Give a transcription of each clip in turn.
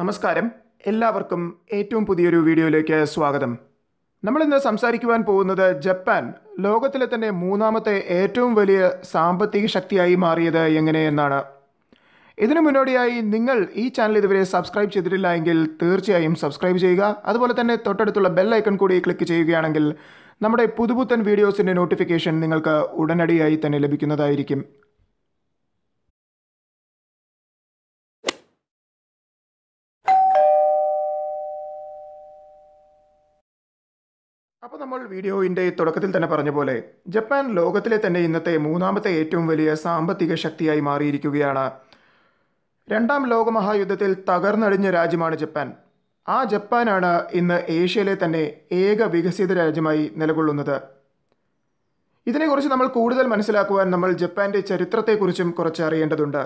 നമസ്കാരം എല്ലാവർക്കും ഏറ്റവും പുതിയൊരു വീഡിയോയിലേക്ക് സ്വാഗതം നമ്മളിന്ന് സംസാരിക്കുവാൻ പോകുന്നത് ജപ്പാൻ ലോകത്തിലെ തന്നെ മൂന്നാമത്തെ ഏറ്റവും വലിയ സാമ്പത്തിക ശക്തിയായി മാറിയത് എങ്ങനെയെന്നാണ് ഇതിനു മുന്നോടിയായി നിങ്ങൾ ഈ ചാനൽ ഇതുവരെ സബ്സ്ക്രൈബ് ചെയ്തിട്ടില്ല എങ്കിൽ തീർച്ചയായും സബ്സ്ക്രൈബ് ചെയ്യുക അതുപോലെ തന്നെ തൊട്ടടുത്തുള്ള ബെല്ലൈക്കൺ കൂടി ക്ലിക്ക് ചെയ്യുകയാണെങ്കിൽ നമ്മുടെ പുതുപുത്തൻ വീഡിയോസിൻ്റെ നോട്ടിഫിക്കേഷൻ നിങ്ങൾക്ക് ഉടനടിയായി തന്നെ ലഭിക്കുന്നതായിരിക്കും അപ്പോൾ നമ്മൾ വീഡിയോയിൻ്റെ തുടക്കത്തിൽ തന്നെ പറഞ്ഞ പോലെ ജപ്പാൻ ലോകത്തിലെ തന്നെ ഇന്നത്തെ മൂന്നാമത്തെ ഏറ്റവും വലിയ സാമ്പത്തിക ശക്തിയായി മാറിയിരിക്കുകയാണ് രണ്ടാം ലോകമഹായുദ്ധത്തിൽ തകർന്നടിഞ്ഞ രാജ്യമാണ് ജപ്പാൻ ആ ജപ്പാനാണ് ഇന്ന് ഏഷ്യയിലെ തന്നെ ഏക വികസിത രാജ്യമായി നിലകൊള്ളുന്നത് ഇതിനെക്കുറിച്ച് നമ്മൾ കൂടുതൽ മനസ്സിലാക്കുവാൻ നമ്മൾ ജപ്പാന്റെ ചരിത്രത്തെക്കുറിച്ചും കുറച്ച് അറിയേണ്ടതുണ്ട്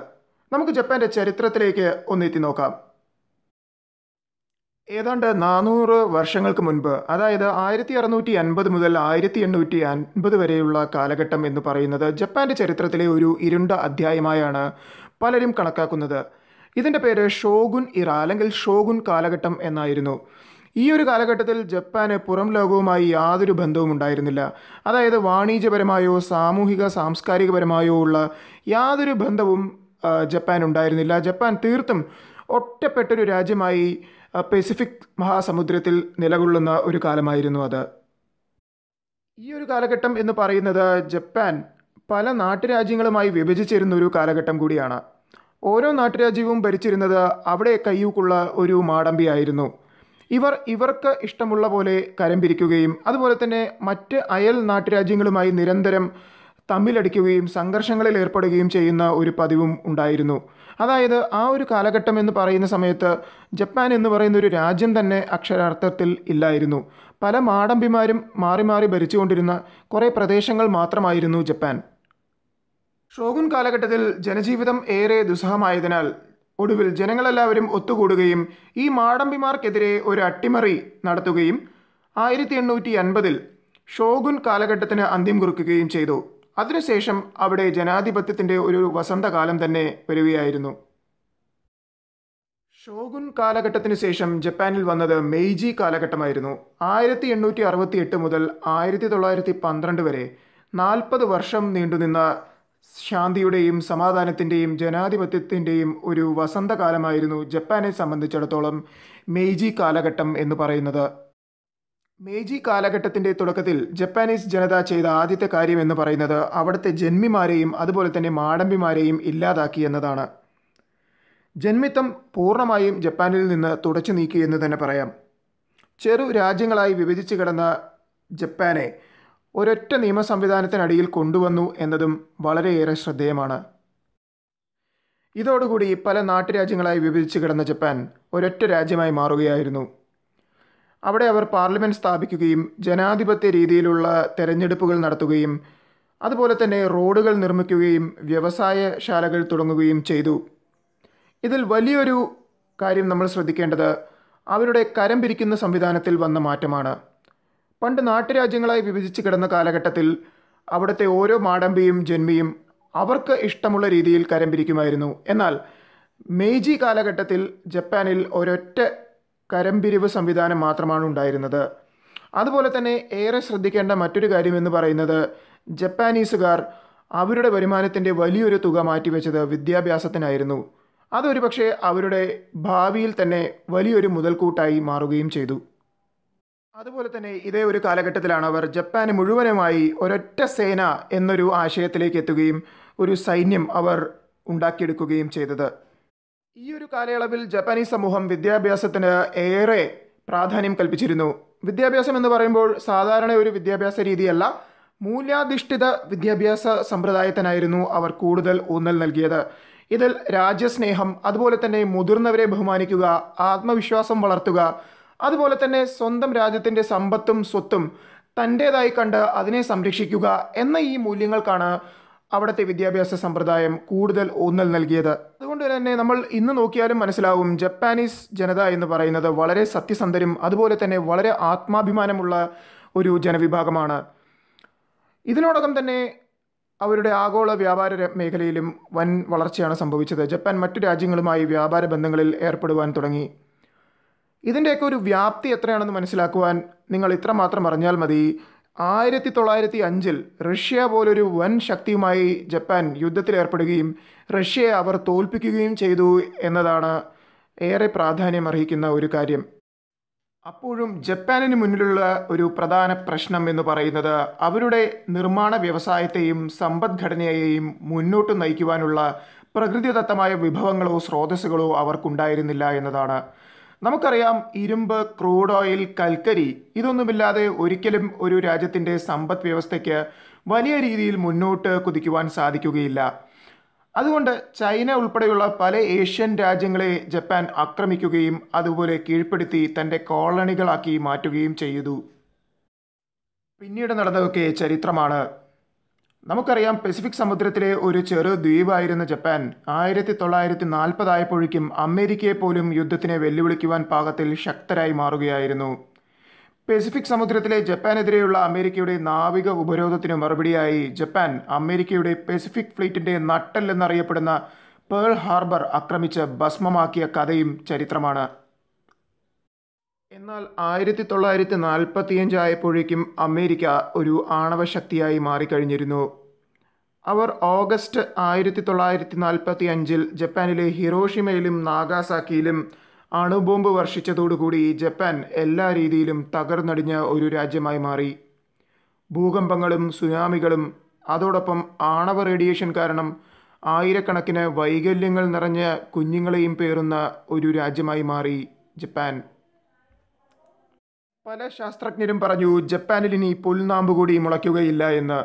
നമുക്ക് ജപ്പാന്റെ ചരിത്രത്തിലേക്ക് ഒന്നെത്തി നോക്കാം ഏതാണ്ട് നാനൂറ് വർഷങ്ങൾക്ക് മുൻപ് അതായത് ആയിരത്തി അറുന്നൂറ്റി അൻപത് മുതൽ ആയിരത്തി എണ്ണൂറ്റി അൻപത് വരെയുള്ള കാലഘട്ടം എന്ന് പറയുന്നത് ജപ്പാന്റെ ചരിത്രത്തിലെ ഒരു ഇരുണ്ട അധ്യായമായാണ് പലരും കണക്കാക്കുന്നത് ഇതിൻ്റെ പേര് ഷോഗുൻ ഇറ അല്ലെങ്കിൽ ഷോഗുൻ കാലഘട്ടം എന്നായിരുന്നു ഈ ഒരു കാലഘട്ടത്തിൽ ജപ്പാന് പുറം ലോകവുമായി യാതൊരു ബന്ധവും ഉണ്ടായിരുന്നില്ല അതായത് വാണിജ്യപരമായോ സാമൂഹിക സാംസ്കാരികപരമായോ ഉള്ള യാതൊരു ബന്ധവും ജപ്പാൻ ഉണ്ടായിരുന്നില്ല ജപ്പാൻ തീർത്തും ഒറ്റപ്പെട്ടൊരു രാജ്യമായി പെസിഫിക് മഹാസമുദ്രത്തിൽ നിലകൊള്ളുന്ന ഒരു കാലമായിരുന്നു അത് ഈ ഒരു കാലഘട്ടം എന്ന് പറയുന്നത് ജപ്പാൻ പല നാട്ടുരാജ്യങ്ങളുമായി വിഭജിച്ചിരുന്ന ഒരു കാലഘട്ടം കൂടിയാണ് ഓരോ നാട്ടുരാജ്യവും ഭരിച്ചിരുന്നത് അവിടെ കയ്യൂക്കുള്ള ഒരു മാടമ്പിയായിരുന്നു ഇവർ ഇവർക്ക് ഇഷ്ടമുള്ള പോലെ കരം പിരിക്കുകയും അതുപോലെ തന്നെ മറ്റ് അയൽ നാട്ടുരാജ്യങ്ങളുമായി നിരന്തരം തമ്മിലടിക്കുകയും സംഘർഷങ്ങളിൽ ഏർപ്പെടുകയും ചെയ്യുന്ന ഒരു പതിവും ഉണ്ടായിരുന്നു അതായത് ആ ഒരു കാലഘട്ടം എന്ന് പറയുന്ന സമയത്ത് ജപ്പാൻ എന്ന് പറയുന്ന ഒരു രാജ്യം തന്നെ അക്ഷരാർത്ഥത്തിൽ ഇല്ലായിരുന്നു പല മാടമ്പിമാരും മാറി മാറി ഭരിച്ചുകൊണ്ടിരുന്ന കുറേ പ്രദേശങ്ങൾ മാത്രമായിരുന്നു ജപ്പാൻ ഷോഗുൻ കാലഘട്ടത്തിൽ ജനജീവിതം ഏറെ ദുസ്സഹമായതിനാൽ ഒടുവിൽ ജനങ്ങളെല്ലാവരും ഒത്തുകൂടുകയും ഈ മാടമ്പിമാർക്കെതിരെ ഒരു അട്ടിമറി നടത്തുകയും ആയിരത്തി എണ്ണൂറ്റി അൻപതിൽ ഷോഗുൻ കാലഘട്ടത്തിന് അന്ത്യം കുറിക്കുകയും ചെയ്തു അതിനുശേഷം അവിടെ ജനാധിപത്യത്തിൻ്റെ ഒരു വസന്തകാലം തന്നെ വരികയായിരുന്നു ഷോഗുൻ കാലഘട്ടത്തിന് ശേഷം ജപ്പാനിൽ വന്നത് മെയ്ജി കാലഘട്ടമായിരുന്നു ആയിരത്തി എണ്ണൂറ്റി അറുപത്തി എട്ട് മുതൽ ആയിരത്തി തൊള്ളായിരത്തി പന്ത്രണ്ട് വരെ നാൽപ്പത് വർഷം നീണ്ടുനിന്ന ശാന്തിയുടെയും സമാധാനത്തിൻ്റെയും ജനാധിപത്യത്തിൻ്റെയും ഒരു വസന്തകാലമായിരുന്നു ജപ്പാനെ സംബന്ധിച്ചിടത്തോളം മെയ്ജി കാലഘട്ടം എന്ന് പറയുന്നത് മേജി കാലഘട്ടത്തിന്റെ തുടക്കത്തിൽ ജപ്പാനീസ് ജനത ചെയ്ത ആദ്യത്തെ കാര്യം എന്ന് പറയുന്നത് അവിടുത്തെ ജന്മിമാരെയും അതുപോലെ തന്നെ മാടമ്പിമാരെയും ഇല്ലാതാക്കി എന്നതാണ് ജന്മിത്തം പൂർണ്ണമായും ജപ്പാനിൽ നിന്ന് തുടച്ചു നീക്കി എന്ന് തന്നെ പറയാം ചെറു രാജ്യങ്ങളായി വിഭജിച്ചു കിടന്ന ജപ്പാനെ ഒരൊറ്റ നിയമ സംവിധാനത്തിനടിയിൽ കൊണ്ടുവന്നു എന്നതും വളരെയേറെ ശ്രദ്ധേയമാണ് ഇതോടുകൂടി പല നാട്ടുരാജ്യങ്ങളായി വിഭജിച്ചു കിടന്ന ജപ്പാൻ ഒരൊറ്റ രാജ്യമായി മാറുകയായിരുന്നു അവിടെ അവർ പാർലമെൻറ്റ് സ്ഥാപിക്കുകയും ജനാധിപത്യ രീതിയിലുള്ള തെരഞ്ഞെടുപ്പുകൾ നടത്തുകയും അതുപോലെ തന്നെ റോഡുകൾ നിർമ്മിക്കുകയും വ്യവസായശാലകൾ തുടങ്ങുകയും ചെയ്തു ഇതിൽ വലിയൊരു കാര്യം നമ്മൾ ശ്രദ്ധിക്കേണ്ടത് അവരുടെ കരം പിരിക്കുന്ന സംവിധാനത്തിൽ വന്ന മാറ്റമാണ് പണ്ട് നാട്ടുരാജ്യങ്ങളായി വിഭജിച്ച് കിടന്ന കാലഘട്ടത്തിൽ അവിടുത്തെ ഓരോ മാടമ്പിയും ജന്മിയും അവർക്ക് ഇഷ്ടമുള്ള രീതിയിൽ കരം പിരിക്കുമായിരുന്നു എന്നാൽ മെയ്ജി കാലഘട്ടത്തിൽ ജപ്പാനിൽ ഒരൊറ്റ കരംപിരിവ് സംവിധാനം മാത്രമാണ് ഉണ്ടായിരുന്നത് അതുപോലെ തന്നെ ഏറെ ശ്രദ്ധിക്കേണ്ട മറ്റൊരു കാര്യം എന്ന് പറയുന്നത് ജപ്പാനീസുകാർ അവരുടെ വരുമാനത്തിൻ്റെ വലിയൊരു തുക മാറ്റിവെച്ചത് വിദ്യാഭ്യാസത്തിനായിരുന്നു അതൊരു പക്ഷേ അവരുടെ ഭാവിയിൽ തന്നെ വലിയൊരു മുതൽക്കൂട്ടായി മാറുകയും ചെയ്തു അതുപോലെ തന്നെ ഇതേ ഒരു കാലഘട്ടത്തിലാണ് അവർ ജപ്പാന് മുഴുവനുമായി ഒരൊറ്റ സേന എന്നൊരു ആശയത്തിലേക്ക് എത്തുകയും ഒരു സൈന്യം അവർ ഉണ്ടാക്കിയെടുക്കുകയും ചെയ്തത് ഈ ഒരു കാലയളവിൽ ജപ്പാനീസ് സമൂഹം വിദ്യാഭ്യാസത്തിന് ഏറെ പ്രാധാന്യം കൽപ്പിച്ചിരുന്നു വിദ്യാഭ്യാസം എന്ന് പറയുമ്പോൾ സാധാരണ ഒരു വിദ്യാഭ്യാസ രീതിയല്ല മൂല്യാധിഷ്ഠിത വിദ്യാഭ്യാസ സമ്പ്രദായത്തിനായിരുന്നു അവർ കൂടുതൽ ഊന്നൽ നൽകിയത് ഇതിൽ രാജ്യസ്നേഹം അതുപോലെ തന്നെ മുതിർന്നവരെ ബഹുമാനിക്കുക ആത്മവിശ്വാസം വളർത്തുക അതുപോലെ തന്നെ സ്വന്തം രാജ്യത്തിൻ്റെ സമ്പത്തും സ്വത്തും തൻ്റേതായി കണ്ട് അതിനെ സംരക്ഷിക്കുക എന്ന ഈ മൂല്യങ്ങൾക്കാണ് അവിടുത്തെ വിദ്യാഭ്യാസ സമ്പ്രദായം കൂടുതൽ ഊന്നൽ നൽകിയത് അതുകൊണ്ട് തന്നെ നമ്മൾ ഇന്ന് നോക്കിയാലും മനസ്സിലാവും ജപ്പാനീസ് ജനത എന്ന് പറയുന്നത് വളരെ സത്യസന്ധരും അതുപോലെ തന്നെ വളരെ ആത്മാഭിമാനമുള്ള ഒരു ജനവിഭാഗമാണ് ഇതിനോടകം തന്നെ അവരുടെ ആഗോള വ്യാപാര മേഖലയിലും വൻ വളർച്ചയാണ് സംഭവിച്ചത് ജപ്പാൻ മറ്റു രാജ്യങ്ങളുമായി വ്യാപാര ബന്ധങ്ങളിൽ ഏർപ്പെടുവാൻ തുടങ്ങി ഇതിൻ്റെയൊക്കെ ഒരു വ്യാപ്തി എത്രയാണെന്ന് മനസ്സിലാക്കുവാൻ നിങ്ങൾ ഇത്രമാത്രം അറിഞ്ഞാൽ മതി ആയിരത്തി തൊള്ളായിരത്തി അഞ്ചിൽ റഷ്യ പോലൊരു വൻ ശക്തിയുമായി ജപ്പാൻ യുദ്ധത്തിലേർപ്പെടുകയും റഷ്യയെ അവർ തോൽപ്പിക്കുകയും ചെയ്തു എന്നതാണ് ഏറെ അർഹിക്കുന്ന ഒരു കാര്യം അപ്പോഴും ജപ്പാനിന് മുന്നിലുള്ള ഒരു പ്രധാന പ്രശ്നം എന്ന് പറയുന്നത് അവരുടെ നിർമ്മാണ വ്യവസായത്തെയും സമ്പദ്ഘടനയെയും മുന്നോട്ട് നയിക്കുവാനുള്ള പ്രകൃതിദത്തമായ വിഭവങ്ങളോ സ്രോതസ്സുകളോ അവർക്കുണ്ടായിരുന്നില്ല എന്നതാണ് നമുക്കറിയാം ഇരുമ്പ് ക്രൂഡ് ഓയിൽ കൽക്കരി ഇതൊന്നുമില്ലാതെ ഒരിക്കലും ഒരു രാജ്യത്തിൻ്റെ സമ്പദ് വ്യവസ്ഥയ്ക്ക് വലിയ രീതിയിൽ മുന്നോട്ട് കുതിക്കുവാൻ സാധിക്കുകയില്ല അതുകൊണ്ട് ചൈന ഉൾപ്പെടെയുള്ള പല ഏഷ്യൻ രാജ്യങ്ങളെ ജപ്പാൻ ആക്രമിക്കുകയും അതുപോലെ കീഴ്പ്പെടുത്തി തൻ്റെ കോളണികളാക്കി മാറ്റുകയും ചെയ്തു പിന്നീട് നടന്നതൊക്കെ ചരിത്രമാണ് നമുക്കറിയാം പസഫിക് സമുദ്രത്തിലെ ഒരു ചെറു ദ്വീപായിരുന്ന ജപ്പാൻ ആയിരത്തി തൊള്ളായിരത്തി നാൽപ്പതായപ്പോഴേക്കും അമേരിക്കയെ പോലും യുദ്ധത്തിനെ വെല്ലുവിളിക്കുവാൻ പാകത്തിൽ ശക്തരായി മാറുകയായിരുന്നു പസഫിക് സമുദ്രത്തിലെ ജപ്പാനെതിരെയുള്ള അമേരിക്കയുടെ നാവിക ഉപരോധത്തിന് മറുപടിയായി ജപ്പാൻ അമേരിക്കയുടെ പസഫിക് ഫ്ലീറ്റിന്റെ നട്ടൽ എന്നറിയപ്പെടുന്ന പേൾ ഹാർബർ ആക്രമിച്ച് ഭസ്മമാക്കിയ കഥയും ചരിത്രമാണ് എന്നാൽ ആയിരത്തി തൊള്ളായിരത്തി നാൽപ്പത്തിയഞ്ചായപ്പോഴേക്കും അമേരിക്ക ഒരു ആണവശക്തിയായി മാറിക്കഴിഞ്ഞിരുന്നു അവർ ഓഗസ്റ്റ് ആയിരത്തി തൊള്ളായിരത്തി നാൽപ്പത്തി അഞ്ചിൽ ജപ്പാനിലെ ഹിറോഷിമയിലും നാഗാസാക്കിയിലും അണുബോംബ് വർഷിച്ചതോടുകൂടി ജപ്പാൻ എല്ലാ രീതിയിലും തകർന്നടിഞ്ഞ ഒരു രാജ്യമായി മാറി ഭൂകമ്പങ്ങളും സുനാമികളും അതോടൊപ്പം ആണവ റേഡിയേഷൻ കാരണം ആയിരക്കണക്കിന് വൈകല്യങ്ങൾ നിറഞ്ഞ കുഞ്ഞുങ്ങളെയും പേറുന്ന ഒരു രാജ്യമായി മാറി ജപ്പാൻ പല ശാസ്ത്രജ്ഞരും പറഞ്ഞു ജപ്പാനിൽ ഇനി പുൽനാമ്പ് കൂടി മുളയ്ക്കുകയില്ല എന്ന്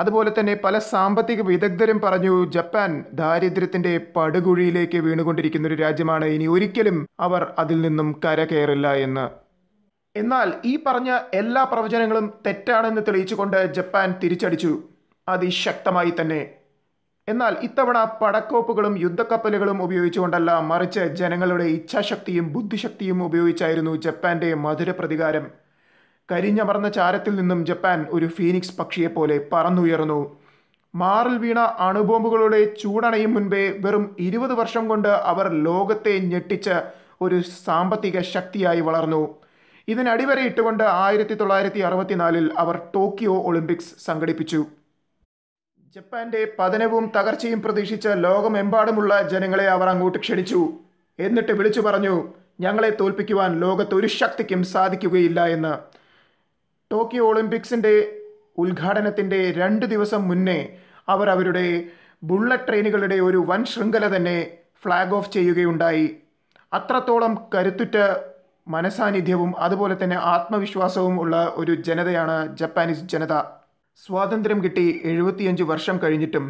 അതുപോലെ തന്നെ പല സാമ്പത്തിക വിദഗ്ധരും പറഞ്ഞു ജപ്പാൻ ദാരിദ്ര്യത്തിന്റെ പടുകുഴിയിലേക്ക് വീണുകൊണ്ടിരിക്കുന്ന ഒരു രാജ്യമാണ് ഇനി ഒരിക്കലും അവർ അതിൽ നിന്നും കരകയറില്ല എന്ന് എന്നാൽ ഈ പറഞ്ഞ എല്ലാ പ്രവചനങ്ങളും തെറ്റാണെന്ന് തെളിയിച്ചുകൊണ്ട് ജപ്പാൻ തിരിച്ചടിച്ചു അതിശക്തമായി തന്നെ എന്നാൽ ഇത്തവണ പടക്കോപ്പുകളും യുദ്ധക്കപ്പലുകളും ഉപയോഗിച്ചുകൊണ്ടല്ല മറിച്ച് ജനങ്ങളുടെ ഇച്ഛാശക്തിയും ബുദ്ധിശക്തിയും ഉപയോഗിച്ചായിരുന്നു ജപ്പാന്റെ മധുര പ്രതികാരം കരിഞ്ഞമർന്ന ചാരത്തിൽ നിന്നും ജപ്പാൻ ഒരു ഫീനിക്സ് പക്ഷിയെപ്പോലെ പറന്നുയർന്നു മാറിൽ വീണ അണുബോംബുകളുടെ ചൂടണയും മുൻപേ വെറും ഇരുപത് വർഷം കൊണ്ട് അവർ ലോകത്തെ ഞെട്ടിച്ച് ഒരു സാമ്പത്തിക ശക്തിയായി വളർന്നു ഇട്ടുകൊണ്ട് ആയിരത്തി തൊള്ളായിരത്തി അറുപത്തിനാലിൽ അവർ ടോക്കിയോ ഒളിമ്പിക്സ് സംഘടിപ്പിച്ചു ജപ്പാന്റെ പതനവും തകർച്ചയും പ്രതീക്ഷിച്ച ലോകമെമ്പാടുമുള്ള ജനങ്ങളെ അവർ അങ്ങോട്ട് ക്ഷണിച്ചു എന്നിട്ട് വിളിച്ചു പറഞ്ഞു ഞങ്ങളെ തോൽപ്പിക്കുവാൻ ലോകത്തൊരു ശക്തിക്കും സാധിക്കുകയില്ല എന്ന് ടോക്കിയോ ഒളിമ്പിക്സിൻ്റെ ഉദ്ഘാടനത്തിൻ്റെ രണ്ട് ദിവസം മുന്നേ അവർ അവരുടെ ബുള്ളറ്റ് ട്രെയിനുകളുടെ ഒരു വൻ ശൃംഖല തന്നെ ഫ്ലാഗ് ഓഫ് ചെയ്യുകയുണ്ടായി അത്രത്തോളം കരുത്തുറ്റ മനസാന്നിധ്യവും അതുപോലെ തന്നെ ആത്മവിശ്വാസവും ഉള്ള ഒരു ജനതയാണ് ജപ്പാനീസ് ജനത സ്വാതന്ത്ര്യം കിട്ടി എഴുപത്തിയഞ്ച് വർഷം കഴിഞ്ഞിട്ടും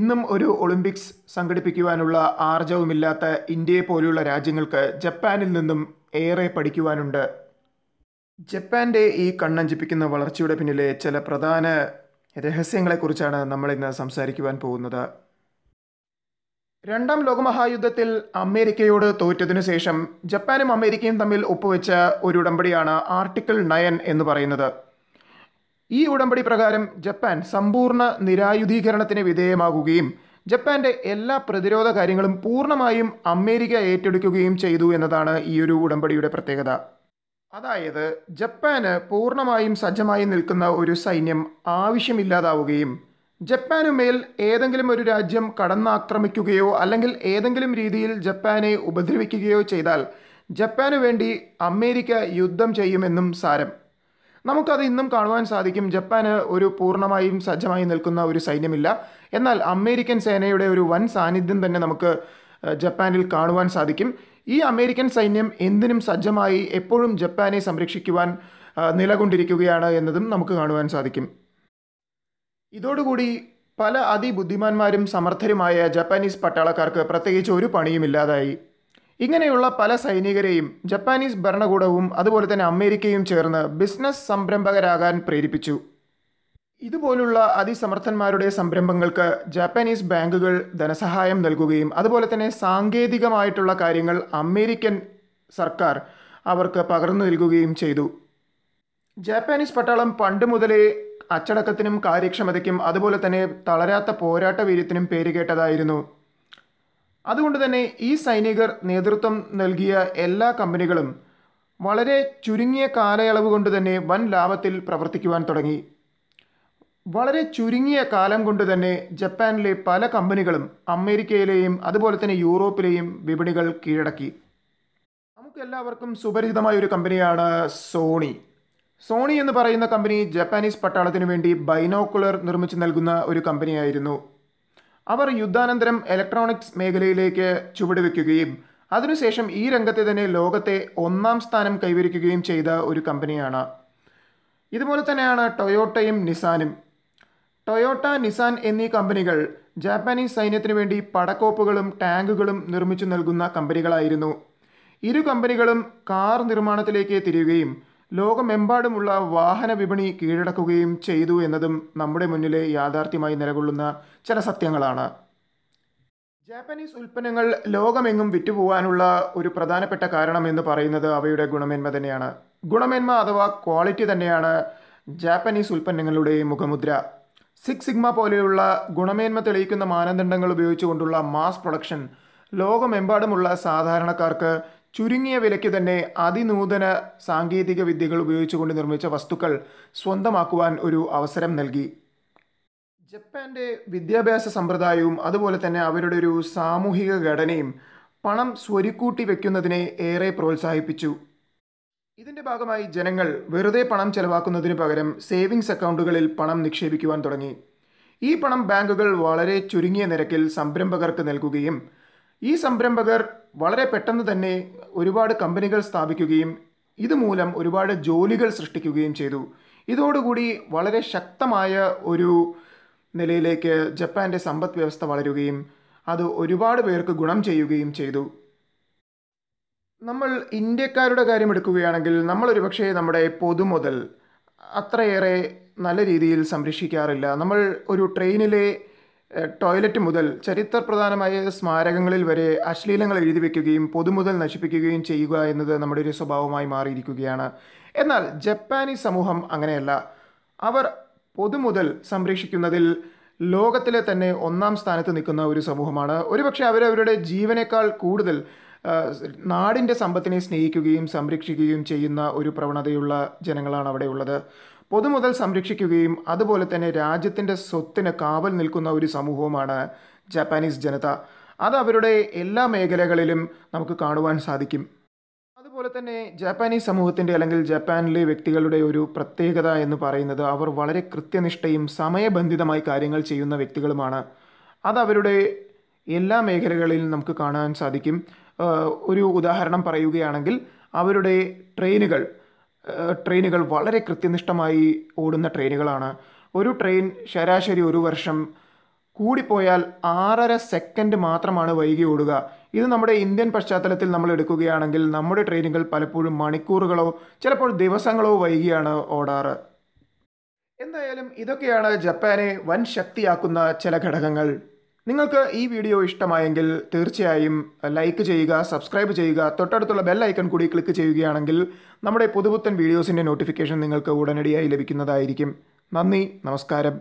ഇന്നും ഒരു ഒളിമ്പിക്സ് സംഘടിപ്പിക്കുവാനുള്ള ആർജവുമില്ലാത്ത ഇന്ത്യയെ പോലെയുള്ള രാജ്യങ്ങൾക്ക് ജപ്പാനിൽ നിന്നും ഏറെ പഠിക്കുവാനുണ്ട് ജപ്പാന്റെ ഈ കണ്ണഞ്ചിപ്പിക്കുന്ന വളർച്ചയുടെ പിന്നിലെ ചില പ്രധാന രഹസ്യങ്ങളെക്കുറിച്ചാണ് നമ്മൾ ഇന്ന് സംസാരിക്കുവാൻ പോകുന്നത് രണ്ടാം ലോകമഹായുദ്ധത്തിൽ അമേരിക്കയോട് തോറ്റതിനു ശേഷം ജപ്പാനും അമേരിക്കയും തമ്മിൽ ഒപ്പുവെച്ച ഒരു ഉടമ്പടിയാണ് ആർട്ടിക്കിൾ നയൻ എന്ന് പറയുന്നത് ഈ ഉടമ്പടി പ്രകാരം ജപ്പാൻ സമ്പൂർണ്ണ നിരായുധീകരണത്തിന് വിധേയമാകുകയും ജപ്പാന്റെ എല്ലാ പ്രതിരോധ കാര്യങ്ങളും പൂർണ്ണമായും അമേരിക്ക ഏറ്റെടുക്കുകയും ചെയ്തു എന്നതാണ് ഈ ഒരു ഉടമ്പടിയുടെ പ്രത്യേകത അതായത് ജപ്പാന് പൂർണ്ണമായും സജ്ജമായി നിൽക്കുന്ന ഒരു സൈന്യം ആവശ്യമില്ലാതാവുകയും ജപ്പാനുമേൽ ഏതെങ്കിലും ഒരു രാജ്യം കടന്നാക്രമിക്കുകയോ അല്ലെങ്കിൽ ഏതെങ്കിലും രീതിയിൽ ജപ്പാനെ ഉപദ്രവിക്കുകയോ ചെയ്താൽ ജപ്പാനു വേണ്ടി അമേരിക്ക യുദ്ധം ചെയ്യുമെന്നും സാരം നമുക്കത് ഇന്നും കാണുവാൻ സാധിക്കും ജപ്പാന് ഒരു പൂർണ്ണമായും സജ്ജമായി നിൽക്കുന്ന ഒരു സൈന്യമില്ല എന്നാൽ അമേരിക്കൻ സേനയുടെ ഒരു വൻ സാന്നിധ്യം തന്നെ നമുക്ക് ജപ്പാനിൽ കാണുവാൻ സാധിക്കും ഈ അമേരിക്കൻ സൈന്യം എന്തിനും സജ്ജമായി എപ്പോഴും ജപ്പാനെ സംരക്ഷിക്കുവാൻ നിലകൊണ്ടിരിക്കുകയാണ് എന്നതും നമുക്ക് കാണുവാൻ സാധിക്കും ഇതോടുകൂടി പല അതിബുദ്ധിമാന്മാരും സമർത്ഥരുമായ ജപ്പാനീസ് പട്ടാളക്കാർക്ക് പ്രത്യേകിച്ച് ഒരു പണിയുമില്ലാതായി ഇങ്ങനെയുള്ള പല സൈനികരെയും ജപ്പാനീസ് ഭരണകൂടവും അതുപോലെ തന്നെ അമേരിക്കയും ചേർന്ന് ബിസിനസ് സംരംഭകരാകാൻ പ്രേരിപ്പിച്ചു ഇതുപോലുള്ള അതിസമർത്ഥന്മാരുടെ സംരംഭങ്ങൾക്ക് ജാപ്പനീസ് ബാങ്കുകൾ ധനസഹായം നൽകുകയും അതുപോലെ തന്നെ സാങ്കേതികമായിട്ടുള്ള കാര്യങ്ങൾ അമേരിക്കൻ സർക്കാർ അവർക്ക് പകർന്നു നൽകുകയും ചെയ്തു ജാപ്പനീസ് പട്ടാളം പണ്ട് മുതലേ അച്ചടക്കത്തിനും കാര്യക്ഷമതയ്ക്കും അതുപോലെ തന്നെ തളരാത്ത പോരാട്ട വീര്യത്തിനും പേരുകേട്ടതായിരുന്നു അതുകൊണ്ട് തന്നെ ഈ സൈനികർ നേതൃത്വം നൽകിയ എല്ലാ കമ്പനികളും വളരെ ചുരുങ്ങിയ കാലയളവ് കൊണ്ട് തന്നെ വൻ ലാഭത്തിൽ പ്രവർത്തിക്കുവാൻ തുടങ്ങി വളരെ ചുരുങ്ങിയ കാലം കൊണ്ട് തന്നെ ജപ്പാനിലെ പല കമ്പനികളും അമേരിക്കയിലെയും അതുപോലെ തന്നെ യൂറോപ്പിലെയും വിപണികൾ കീഴടക്കി നമുക്ക് എല്ലാവർക്കും സുപരിചിതമായ ഒരു കമ്പനിയാണ് സോണി സോണി എന്ന് പറയുന്ന കമ്പനി ജപ്പാനീസ് പട്ടാളത്തിന് വേണ്ടി ബൈനോക്കുലർ നിർമ്മിച്ചു നൽകുന്ന ഒരു കമ്പനിയായിരുന്നു അവർ യുദ്ധാനന്തരം ഇലക്ട്രോണിക്സ് മേഖലയിലേക്ക് ചുവടുവെക്കുകയും അതിനുശേഷം ഈ രംഗത്തെ തന്നെ ലോകത്തെ ഒന്നാം സ്ഥാനം കൈവരിക്കുകയും ചെയ്ത ഒരു കമ്പനിയാണ് ഇതുപോലെ തന്നെയാണ് ടൊയോട്ടയും നിസാനും ടൊയോട്ട നിസാൻ എന്നീ കമ്പനികൾ ജാപ്പനീസ് സൈന്യത്തിനു വേണ്ടി പടക്കോപ്പുകളും ടാങ്കുകളും നിർമ്മിച്ചു നൽകുന്ന കമ്പനികളായിരുന്നു ഇരു കമ്പനികളും കാർ നിർമ്മാണത്തിലേക്ക് തിരിയുകയും ലോകമെമ്പാടുമുള്ള വാഹന വിപണി കീഴടക്കുകയും ചെയ്തു എന്നതും നമ്മുടെ മുന്നിലെ യാഥാർത്ഥ്യമായി നിലകൊള്ളുന്ന ചില സത്യങ്ങളാണ് ജാപ്പനീസ് ഉൽപ്പന്നങ്ങൾ ലോകമെങ്ങും വിറ്റുപോകാനുള്ള ഒരു പ്രധാനപ്പെട്ട കാരണം എന്ന് പറയുന്നത് അവയുടെ ഗുണമേന്മ തന്നെയാണ് ഗുണമേന്മ അഥവാ ക്വാളിറ്റി തന്നെയാണ് ജാപ്പനീസ് ഉൽപ്പന്നങ്ങളുടെ മുഖമുദ്ര സിക്സ് സിഗ്മ പോലെയുള്ള ഗുണമേന്മ തെളിയിക്കുന്ന മാനദണ്ഡങ്ങൾ ഉപയോഗിച്ചുകൊണ്ടുള്ള മാസ് പ്രൊഡക്ഷൻ ലോകമെമ്പാടുമുള്ള സാധാരണക്കാർക്ക് ചുരുങ്ങിയ വിലയ്ക്ക് തന്നെ അതിനൂതന സാങ്കേതിക വിദ്യകൾ ഉപയോഗിച്ചുകൊണ്ട് നിർമ്മിച്ച വസ്തുക്കൾ സ്വന്തമാക്കുവാൻ ഒരു അവസരം നൽകി ജപ്പാൻ്റെ വിദ്യാഭ്യാസ സമ്പ്രദായവും അതുപോലെ തന്നെ അവരുടെ ഒരു സാമൂഹിക ഘടനയും പണം സ്വരുക്കൂട്ടി വയ്ക്കുന്നതിനെ ഏറെ പ്രോത്സാഹിപ്പിച്ചു ഇതിന്റെ ഭാഗമായി ജനങ്ങൾ വെറുതെ പണം ചെലവാക്കുന്നതിന് പകരം സേവിങ്സ് അക്കൗണ്ടുകളിൽ പണം നിക്ഷേപിക്കുവാൻ തുടങ്ങി ഈ പണം ബാങ്കുകൾ വളരെ ചുരുങ്ങിയ നിരക്കിൽ സംരംഭകർക്ക് നൽകുകയും ഈ സംരംഭകർ വളരെ പെട്ടെന്ന് തന്നെ ഒരുപാട് കമ്പനികൾ സ്ഥാപിക്കുകയും ഇതുമൂലം ഒരുപാട് ജോലികൾ സൃഷ്ടിക്കുകയും ചെയ്തു ഇതോടുകൂടി വളരെ ശക്തമായ ഒരു നിലയിലേക്ക് ജപ്പാന്റെ സമ്പദ് വ്യവസ്ഥ വളരുകയും അത് ഒരുപാട് പേർക്ക് ഗുണം ചെയ്യുകയും ചെയ്തു നമ്മൾ ഇന്ത്യക്കാരുടെ കാര്യം എടുക്കുകയാണെങ്കിൽ നമ്മളൊരു പക്ഷേ നമ്മുടെ പൊതുമുതൽ അത്രയേറെ നല്ല രീതിയിൽ സംരക്ഷിക്കാറില്ല നമ്മൾ ഒരു ട്രെയിനിലെ ടോയ്ലറ്റ് മുതൽ ചരിത്രപ്രധാനമായ സ്മാരകങ്ങളിൽ വരെ അശ്ലീലങ്ങൾ എഴുതി വയ്ക്കുകയും പൊതുമുതൽ നശിപ്പിക്കുകയും ചെയ്യുക എന്നത് നമ്മുടെ ഒരു സ്വഭാവമായി മാറിയിരിക്കുകയാണ് എന്നാൽ ജപ്പാനീസ് സമൂഹം അങ്ങനെയല്ല അവർ പൊതുമുതൽ സംരക്ഷിക്കുന്നതിൽ ലോകത്തിലെ തന്നെ ഒന്നാം സ്ഥാനത്ത് നിൽക്കുന്ന ഒരു സമൂഹമാണ് ഒരുപക്ഷെ അവരവരുടെ ജീവനേക്കാൾ കൂടുതൽ നാടിൻ്റെ സമ്പത്തിനെ സ്നേഹിക്കുകയും സംരക്ഷിക്കുകയും ചെയ്യുന്ന ഒരു പ്രവണതയുള്ള ജനങ്ങളാണ് അവിടെയുള്ളത് പൊതുമുതൽ സംരക്ഷിക്കുകയും അതുപോലെ തന്നെ രാജ്യത്തിൻ്റെ സ്വത്തിന് കാവൽ നിൽക്കുന്ന ഒരു സമൂഹവുമാണ് ജാപ്പാനീസ് ജനത അത് അവരുടെ എല്ലാ മേഖലകളിലും നമുക്ക് കാണുവാൻ സാധിക്കും അതുപോലെ തന്നെ ജാപ്പാനീസ് സമൂഹത്തിൻ്റെ അല്ലെങ്കിൽ ജപ്പാനിലെ വ്യക്തികളുടെ ഒരു പ്രത്യേകത എന്ന് പറയുന്നത് അവർ വളരെ കൃത്യനിഷ്ഠയും സമയബന്ധിതമായി കാര്യങ്ങൾ ചെയ്യുന്ന വ്യക്തികളുമാണ് അത് അവരുടെ എല്ലാ മേഖലകളിലും നമുക്ക് കാണാൻ സാധിക്കും ഒരു ഉദാഹരണം പറയുകയാണെങ്കിൽ അവരുടെ ട്രെയിനുകൾ ട്രെയിനുകൾ വളരെ കൃത്യനിഷ്ഠമായി ഓടുന്ന ട്രെയിനുകളാണ് ഒരു ട്രെയിൻ ശരാശരി ഒരു വർഷം കൂടിപ്പോയാൽ ആറര സെക്കൻഡ് മാത്രമാണ് വൈകി ഓടുക ഇത് നമ്മുടെ ഇന്ത്യൻ പശ്ചാത്തലത്തിൽ നമ്മൾ എടുക്കുകയാണെങ്കിൽ നമ്മുടെ ട്രെയിനുകൾ പലപ്പോഴും മണിക്കൂറുകളോ ചിലപ്പോൾ ദിവസങ്ങളോ വൈകിയാണ് ഓടാറ് എന്തായാലും ഇതൊക്കെയാണ് ജപ്പാനെ വൻ ശക്തിയാക്കുന്ന ചില ഘടകങ്ങൾ നിങ്ങൾക്ക് ഈ വീഡിയോ ഇഷ്ടമായെങ്കിൽ തീർച്ചയായും ലൈക്ക് ചെയ്യുക സബ്സ്ക്രൈബ് ചെയ്യുക തൊട്ടടുത്തുള്ള ബെൽ ഐക്കൺ കൂടി ക്ലിക്ക് ചെയ്യുകയാണെങ്കിൽ നമ്മുടെ പുതുപുത്തൻ വീഡിയോസിൻ്റെ നോട്ടിഫിക്കേഷൻ നിങ്ങൾക്ക് ഉടനടിയായി ലഭിക്കുന്നതായിരിക്കും നന്ദി നമസ്കാരം